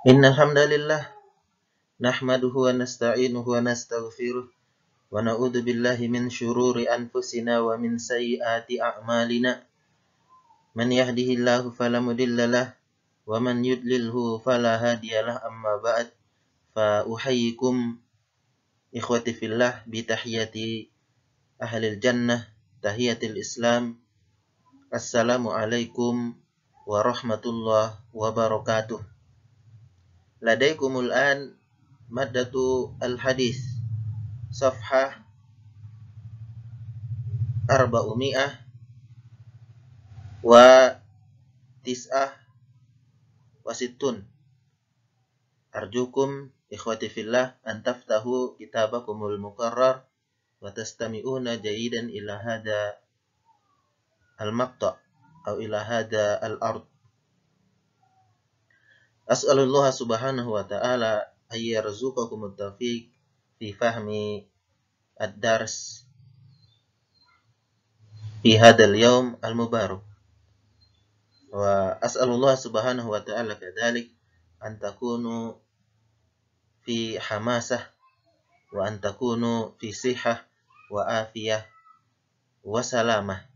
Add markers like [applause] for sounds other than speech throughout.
إن الحمد لله نحمده ونستعينه ونستغفره ونعوذ بالله من شرور أنفسنا ومن سيئات أعمالنا من يهده الله فلا مضل له ومن يضلله فلا هادي له أما بعد فأحييكم إخوتي في الله بتحية أهل الجنة تحية الإسلام السلام عليكم ورحمة الله وبركاته Ladaikumul an madatu al-hadis arba umi'ah Wa Tis'ah wasitun Arjukum ikhwati fillah an taftahu kitabakumul mukarrar wa tastami'una jayidan ila hada al-maqta' atau ila hada al-ard As'alullah subhanahu wa ta'ala ayyarzuqakum at-tawfiq fi fahmi ad-dars fi hadzal yawm al-mubarak. Wa as'alullah subhanahu wa ta'ala kadzalik an takunu fi hamasah wa an takunu fi sihah wa afiyah wa salamah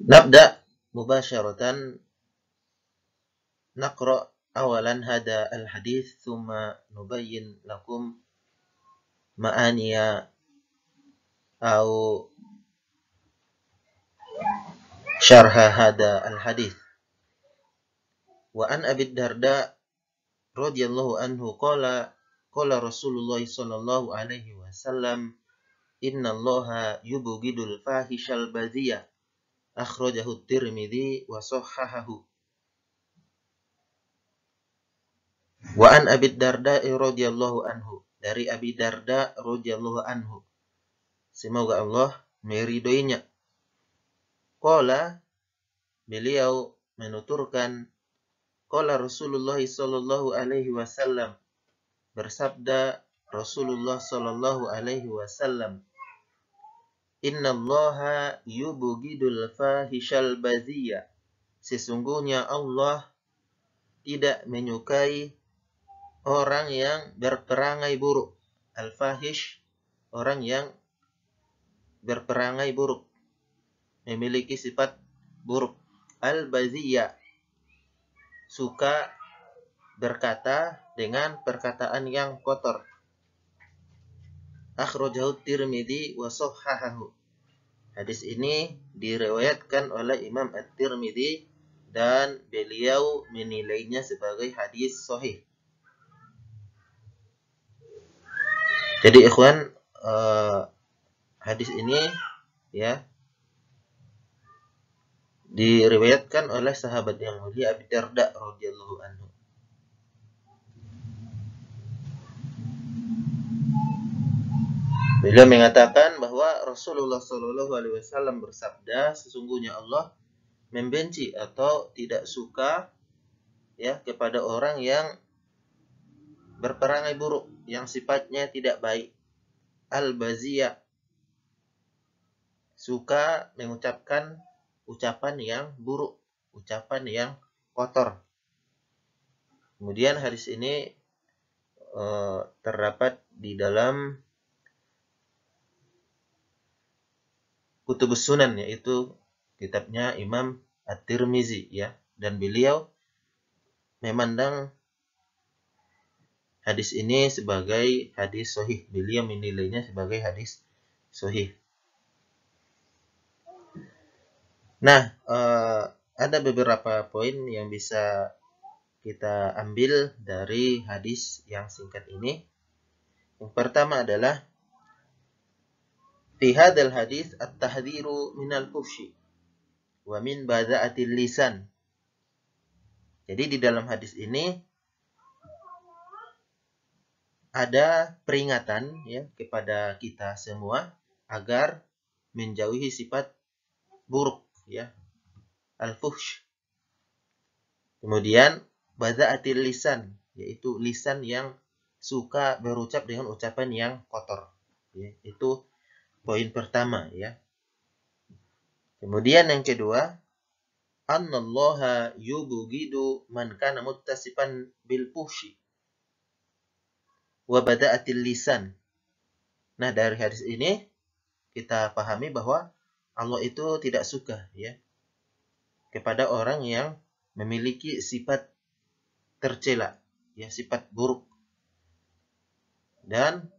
نبدأ مباشرة نقرأ أولا هذا الحديث ثم نبين لكم معاني أو شرح هذا الحديث وعن أبي الدرداء رضي الله عنه قال قال رسول الله صلى الله عليه وسلم إن الله يبغض الفاحش البذيء akhrajahu Tirmidzi wa sahahahu. Wa an Abi Darda radhiyallahu anhu dari Abi Darda radhiyallahu anhu. Semoga Allah meridhoinya. Qala beliau menuturkan Qala Rasulullah sallallahu alaihi wasallam bersabda Rasulullah sallallahu alaihi wasallam Innallaha yubugidul fahishal baziya. Sesungguhnya Allah tidak menyukai orang yang berperangai buruk. Al-fahish orang yang berperangai buruk. Memiliki sifat buruk. Al-baziya suka berkata dengan perkataan yang kotor akhrajahu Tirmidzi wa shahahahu. Hadis ini direwayatkan oleh Imam At-Tirmidzi dan beliau menilainya sebagai hadis sahih. Jadi ikhwan uh, hadis ini ya diriwayatkan oleh sahabat yang mulia Abi Darda radhiyallahu anhu. Beliau mengatakan bahwa Rasulullah Shallallahu Alaihi Wasallam bersabda, sesungguhnya Allah membenci atau tidak suka ya kepada orang yang berperangai buruk, yang sifatnya tidak baik. Al-Bazia suka mengucapkan ucapan yang buruk, ucapan yang kotor. Kemudian hari ini eh, terdapat di dalam Kutubus Sunan yaitu kitabnya Imam At-Tirmizi ya dan beliau memandang hadis ini sebagai hadis sohih beliau menilainya sebagai hadis sohih nah eh, ada beberapa poin yang bisa kita ambil dari hadis yang singkat ini yang pertama adalah Fi hadal hadis at-tahdhiru minal fuhsyi wa min bada'atil lisan. Jadi di dalam hadis ini ada peringatan ya kepada kita semua agar menjauhi sifat buruk ya al-fuhsy. Kemudian bada'atil lisan yaitu lisan yang suka berucap dengan ucapan yang kotor. Ya, itu poin pertama ya. Kemudian yang kedua, annallaha yubghidu man kana muttasifan bil fuhsy wa bada'atil lisan. Nah, dari hadis ini kita pahami bahwa Allah itu tidak suka ya kepada orang yang memiliki sifat tercela, ya sifat buruk. Dan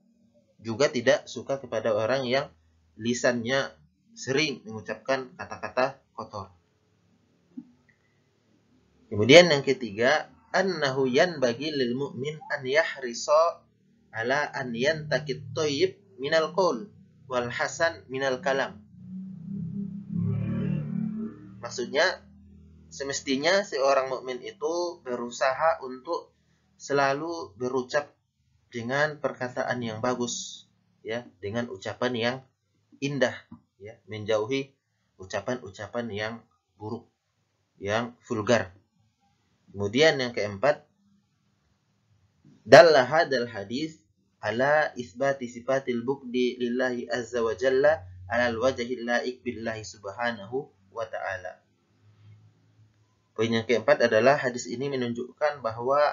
juga tidak suka kepada orang yang lisannya sering mengucapkan kata-kata kotor. Kemudian yang ketiga, annahu yanbaghi lil mu'min an yahrisa ala an yantakit thayyib minal qaul wal hasan minal kalam. Maksudnya semestinya seorang mukmin itu berusaha untuk selalu berucap dengan perkataan yang bagus ya, dengan ucapan yang indah ya menjauhi ucapan-ucapan yang buruk yang vulgar kemudian yang keempat dalla hadal hadis ala isbati sifatil bukdi lillahi azza wa jalla ala alwajhil laik billahi subhanahu wa ta'ala Poin yang keempat adalah hadis ini menunjukkan bahwa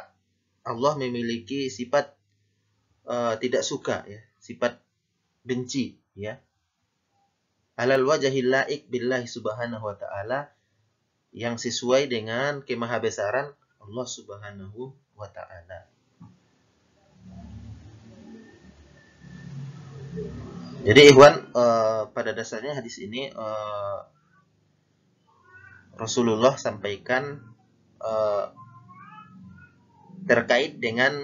Allah memiliki sifat uh, tidak suka ya, sifat benci ya alal wajahil laik billahi subhanahu wa ta'ala yang sesuai dengan kemahabesaran Allah subhanahu wa ta'ala. Jadi ikhwan uh, pada dasarnya hadis ini uh, Rasulullah sampaikan uh, terkait dengan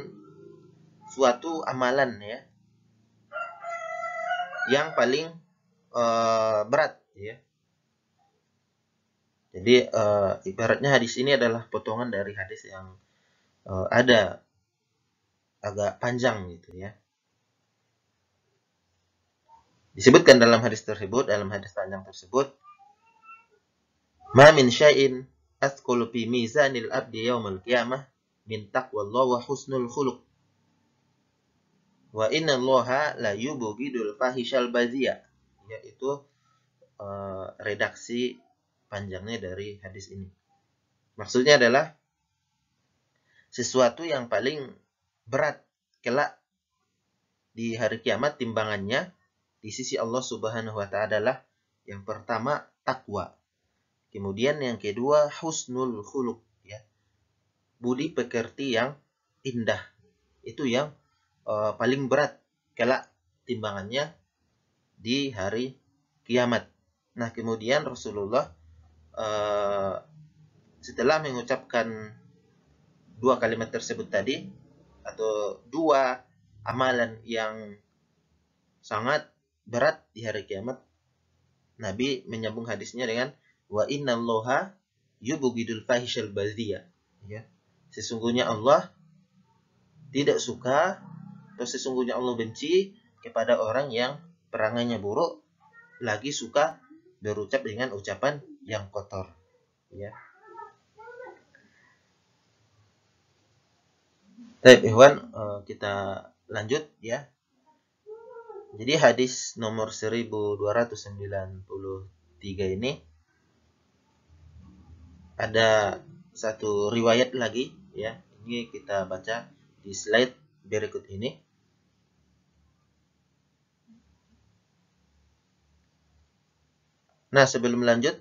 suatu amalan ya yang paling uh, berat ya jadi uh, ibaratnya hadis ini adalah potongan dari hadis yang uh, ada agak panjang gitu ya disebutkan dalam hadis tersebut dalam hadis panjang tersebut ma'min min syai'in athqulu fi mizanil abdi yaumil qiyamah min wa husnul khuluq wa inna allaha la yubghidul fahishal bazia yaitu uh, redaksi panjangnya dari hadis ini. Maksudnya adalah sesuatu yang paling berat kelak di hari kiamat timbangannya di sisi Allah Subhanahu wa taala adalah yang pertama takwa. Kemudian yang kedua husnul khuluq ya. Budi pekerti yang indah. Itu yang uh, paling berat kelak timbangannya di hari kiamat. Nah, kemudian Rasulullah uh, setelah mengucapkan dua kalimat tersebut tadi atau dua amalan yang sangat berat di hari kiamat, Nabi menyambung hadisnya dengan wa innallaha yubghidul fahishal badhiya. Ya. Sesungguhnya Allah tidak suka atau sesungguhnya Allah benci kepada orang yang Perangannya buruk lagi suka berucap dengan ucapan yang kotor ya Baik, Ikhwan, eh, kita lanjut ya. Jadi hadis nomor 1293 ini ada satu riwayat lagi ya. Ini kita baca di slide berikut ini. Nah, sebelum lanjut,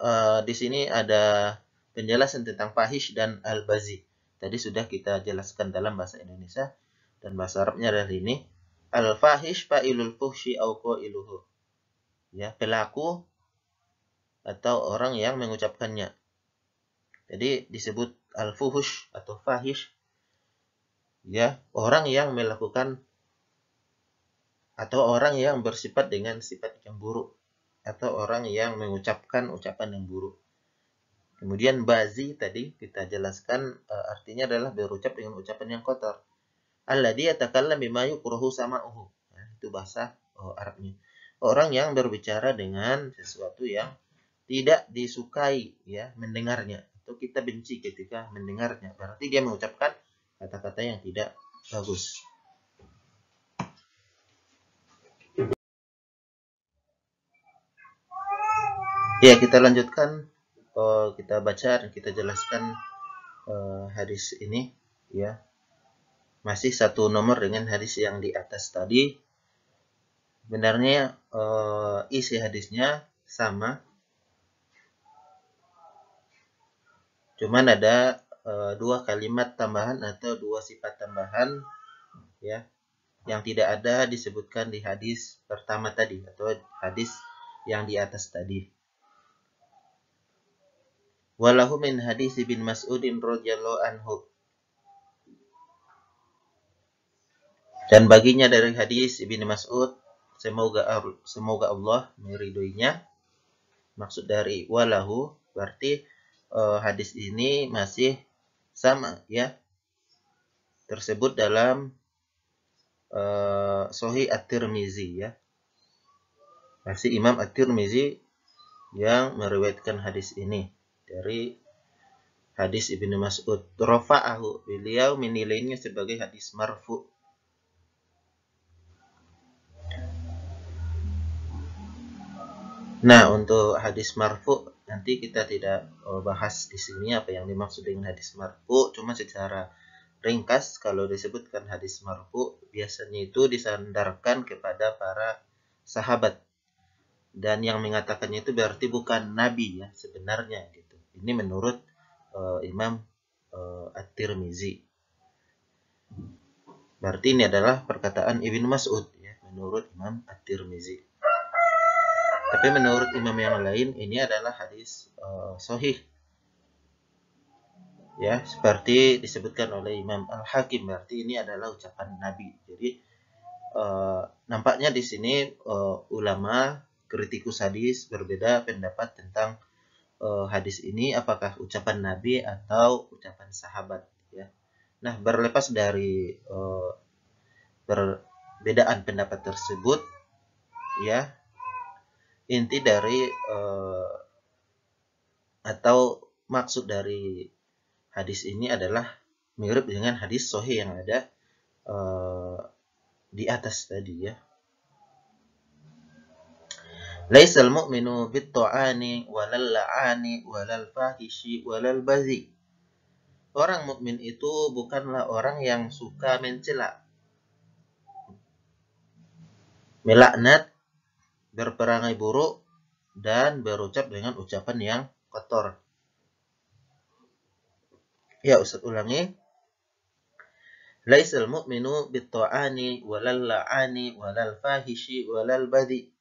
uh, di sini ada penjelasan tentang fahish dan al-bazi. Tadi sudah kita jelaskan dalam bahasa Indonesia dan bahasa Arabnya adalah ini. Al-fahish fa'ilul fuhshi au iluhu. Ya, pelaku atau orang yang mengucapkannya. Jadi disebut al-fuhush atau fahish ya, orang yang melakukan atau orang yang bersifat dengan sifat yang buruk atau orang yang mengucapkan ucapan yang buruk. Kemudian bazi tadi kita jelaskan e, artinya adalah berucap dengan ucapan yang kotor. allah dia takallam lebih maju sama uhu. Nah, ya, itu bahasa oh, Arabnya. Orang yang berbicara dengan sesuatu yang tidak disukai ya mendengarnya atau kita benci ketika mendengarnya. Berarti dia mengucapkan kata-kata yang tidak bagus. Ya, kita lanjutkan uh, kita baca dan kita jelaskan uh, hadis ini ya. Masih satu nomor dengan hadis yang di atas tadi. Sebenarnya uh, eh, isi hadisnya sama. Cuman ada uh, dua kalimat tambahan atau dua sifat tambahan ya yang tidak ada disebutkan di hadis pertama tadi atau hadis yang di atas tadi. Walahu min hadis bin Mas'udin radhiyallahu anhu. Dan baginya dari hadis Ibnu Mas'ud semoga semoga Allah meridhoinya. Maksud dari walahu berarti uh, hadis ini masih sama ya. Tersebut dalam uh, eh, Sohi At-Tirmizi ya. Masih Imam At-Tirmizi yang meriwayatkan hadis ini dari hadis Ibnu Mas'ud. rafa'ahu beliau menilainya sebagai hadis marfu. Nah, untuk hadis marfu nanti kita tidak eh, bahas di sini apa yang dimaksud dengan hadis marfu, cuma secara ringkas kalau disebutkan hadis marfu biasanya itu disandarkan kepada para sahabat dan yang mengatakannya itu berarti bukan nabi ya sebenarnya gitu. Ini menurut uh, Imam uh, At-Tirmizi. Berarti ini adalah perkataan Ibn Mas'ud ya, menurut Imam At-Tirmizi. Tapi menurut imam yang lain ini adalah hadis uh, sahih. Ya, seperti disebutkan oleh Imam Al-Hakim berarti ini adalah ucapan Nabi. Jadi uh, nampaknya di sini uh, ulama kritikus hadis berbeda pendapat tentang uh, hadis ini apakah ucapan Nabi atau ucapan sahabat ya. Nah, berlepas dari eh, perbedaan pendapat tersebut ya inti dari uh, atau maksud dari hadis ini adalah mirip dengan hadis sohi yang ada uh, di atas tadi ya Laisal mu'minu bit walal la'ani walal fahishi walal bazi. Orang mukmin itu bukanlah orang yang suka mencela. Melaknat, berperangai buruk, dan berucap dengan ucapan yang kotor. Ya, Ustaz ulangi. Laisal mu'minu bit walal la'ani walal fahishi walal bazi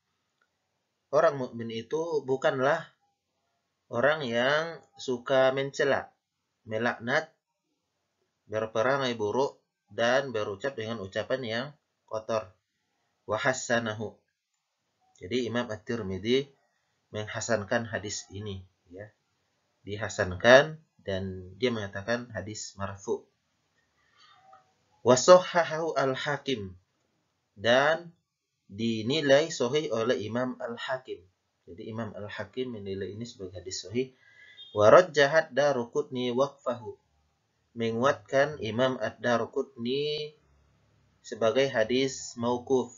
orang mukmin itu bukanlah orang yang suka mencela, melaknat, berperangai buruk dan berucap dengan ucapan yang kotor. Wahassanahu. Jadi Imam At-Tirmidzi menghasankan hadis ini, ya. Dihasankan dan dia mengatakan hadis marfu. Wasohahahu al-Hakim dan dinilai sahih oleh Imam Al-Hakim. Jadi Imam Al-Hakim menilai ini sebagai hadis sahih. Wa jahat darukutni waqfahu. Menguatkan Imam Ad-Darukutni sebagai hadis mauquf.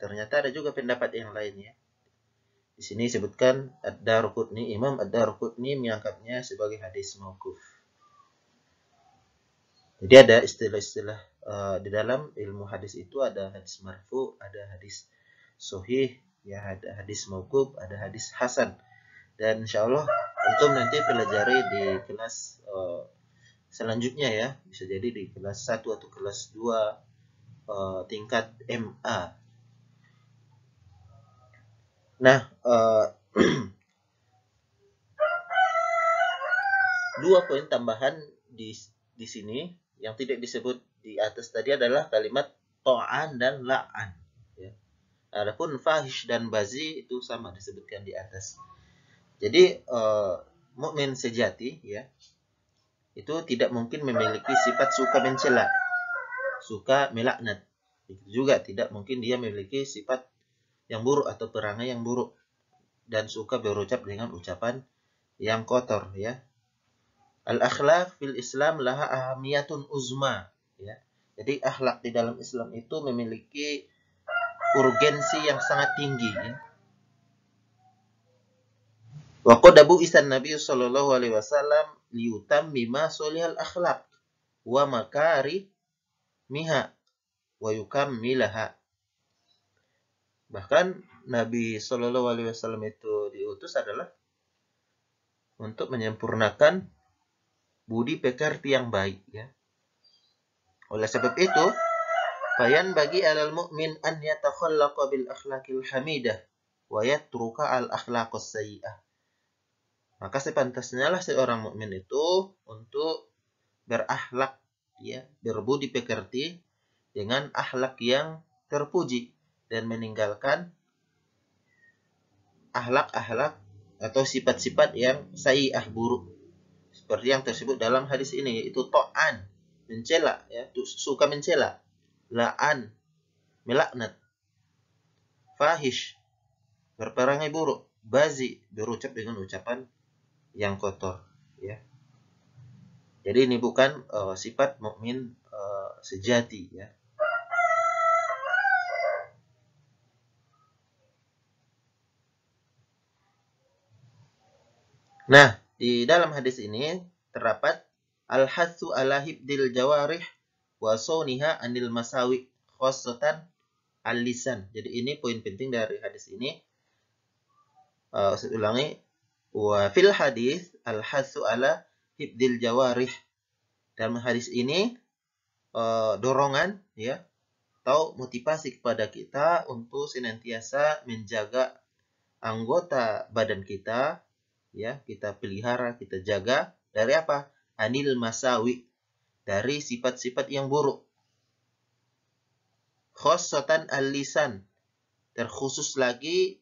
Ternyata ada juga pendapat yang lainnya. Di sini disebutkan Ad-Darukutni, Imam Ad-Darukutni menganggapnya sebagai hadis mauquf. Jadi ada istilah-istilah Eh, di dalam ilmu hadis itu ada hadis marfu, ada hadis sohih, ya ada hadis maqub, ada hadis hasan. Dan insya Allah untuk nanti pelajari di kelas uh, selanjutnya ya, bisa jadi di kelas 1 atau kelas 2 uh, eh, tingkat MA. Nah, uh, [clears throat] dua poin tambahan di di sini yang tidak disebut di atas tadi adalah kalimat to'an dan la'an. Ya. Adapun fahish dan bazi itu sama disebutkan di atas. Jadi uh, mukmin sejati ya itu tidak mungkin memiliki sifat suka mencela, suka melaknat. Itu juga tidak mungkin dia memiliki sifat yang buruk atau perangai yang buruk dan suka berucap dengan ucapan yang kotor ya. Al akhlaq fil Islam laha ahamiyatun uzma jadi akhlak di dalam Islam itu memiliki urgensi yang sangat tinggi. Waktu qad isan Nabi sallallahu alaihi wasallam liutam liyutammima solihal akhlak wa makari miha wa milaha. Bahkan Nabi Shallallahu Alaihi Wasallam itu diutus adalah untuk menyempurnakan budi pekerti yang baik ya oleh sebab itu, bayan bagi alal mu'min an yatakhallaqa bil akhlaqil hamidah wa yatruka al akhlaqus sayyi'ah. Maka sepantasnya lah seorang mukmin itu untuk berakhlak ya, berbudi pekerti dengan akhlak yang terpuji dan meninggalkan akhlak-akhlak atau sifat-sifat yang sayyah buruk seperti yang tersebut dalam hadis ini yaitu to'an mencela ya suka mencela la'an melaknat fahish berperangai buruk bazi berucap dengan ucapan yang kotor ya jadi ini bukan uh, sifat mukmin uh, sejati ya Nah, di dalam hadis ini terdapat Al-hathu ala hibdil jawarih wa sawniha anil masawi khosotan al-lisan. Jadi ini poin penting dari hadis ini. Uh, saya ulangi. Wa fil hadis al-hathu ala hibdil jawarih. Dalam hadis ini uh, dorongan ya atau motivasi kepada kita untuk senantiasa menjaga anggota badan kita ya kita pelihara kita jaga dari apa anil masawi dari sifat-sifat yang buruk. Khosotan al-lisan terkhusus lagi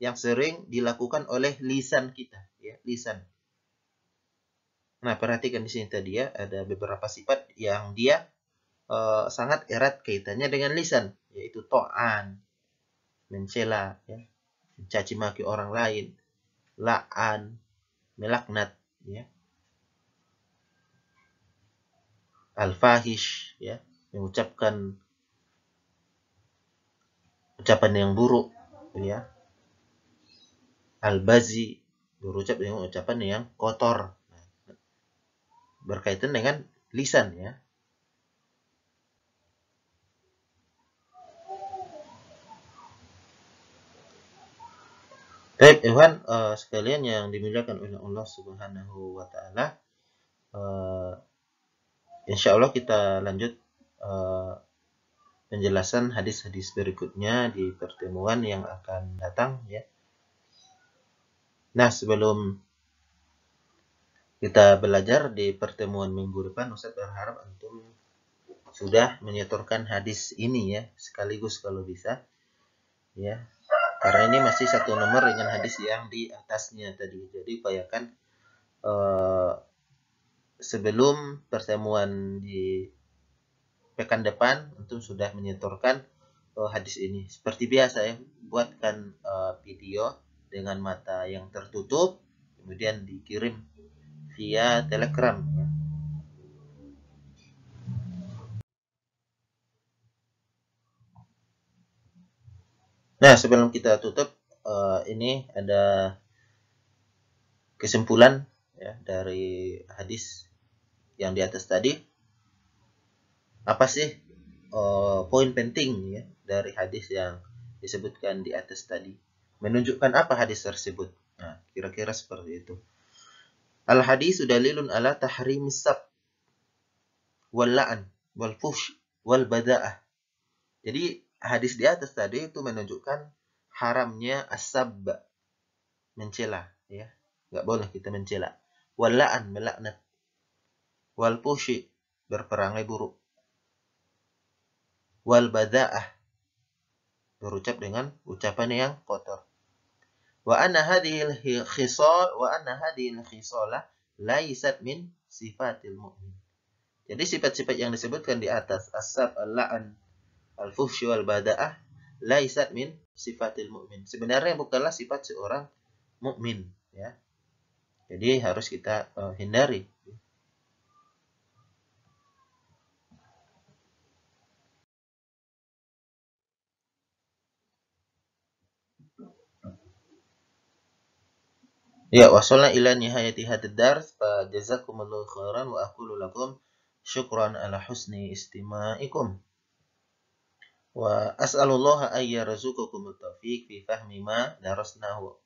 yang sering dilakukan oleh lisan kita, ya, lisan. Nah, perhatikan di sini tadi ya, ada beberapa sifat yang dia e, sangat erat kaitannya dengan lisan, yaitu to'an, mencela, ya, mencaci maki orang lain, la'an, melaknat, ya, al-fahish ya mengucapkan ucapan yang buruk ya al-bazi berucap dengan ucapan yang kotor berkaitan dengan lisan ya Baik, Iwan, uh, eh, sekalian yang dimuliakan oleh Allah Subhanahu wa taala, uh, insya Allah kita lanjut uh, penjelasan hadis-hadis berikutnya di pertemuan yang akan datang ya. Nah sebelum kita belajar di pertemuan minggu depan Ustaz berharap antum sudah menyetorkan hadis ini ya sekaligus kalau bisa ya karena ini masih satu nomor dengan hadis yang di atasnya tadi jadi upayakan uh, sebelum pertemuan di pekan depan untuk sudah menyetorkan uh, hadis ini seperti biasa ya buatkan uh, video dengan mata yang tertutup kemudian dikirim via telegram ya. Nah sebelum kita tutup uh, ini ada kesimpulan ya dari hadis yang di atas tadi apa sih uh, poin penting ya dari hadis yang disebutkan di atas tadi menunjukkan apa hadis tersebut nah kira-kira seperti itu al hadis sudah lilun ala tahrim sab wal la'an wal fush wal bada'ah jadi hadis di atas tadi itu menunjukkan haramnya asab mencela ya nggak boleh kita mencela walaan melaknat wal fushi berperangai buruk wal bada'ah berucap dengan ucapan yang kotor wa anna hadhil khisal wa anna hadhil khisala laisat min sifatil mu'min jadi sifat-sifat yang disebutkan di atas asab al-la'an al fushi wal bada'ah laisat min sifatil mu'min. Sebenarnya bukanlah sifat seorang mukmin, ya. Jadi harus kita uh, hindari. Ya, wassalamu ila nihayati hadzal dars fa jazakumullahu khairan wa aqulu lakum syukran ala husni istima'ikum. Wa as'alullaha an yarzuqakum at-tawfiq fi fahmi ma darasnahu.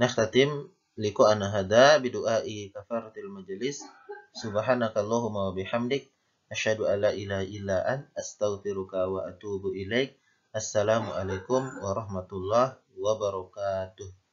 Nakhtatim liku ana hada bi du'ai kafaratil majlis. Subhanakallahumma wa bihamdik asyhadu alla ilaha illa an astaghfiruka wa atubu ilaik. Assalamualaikum warahmatullahi wabarakatuh.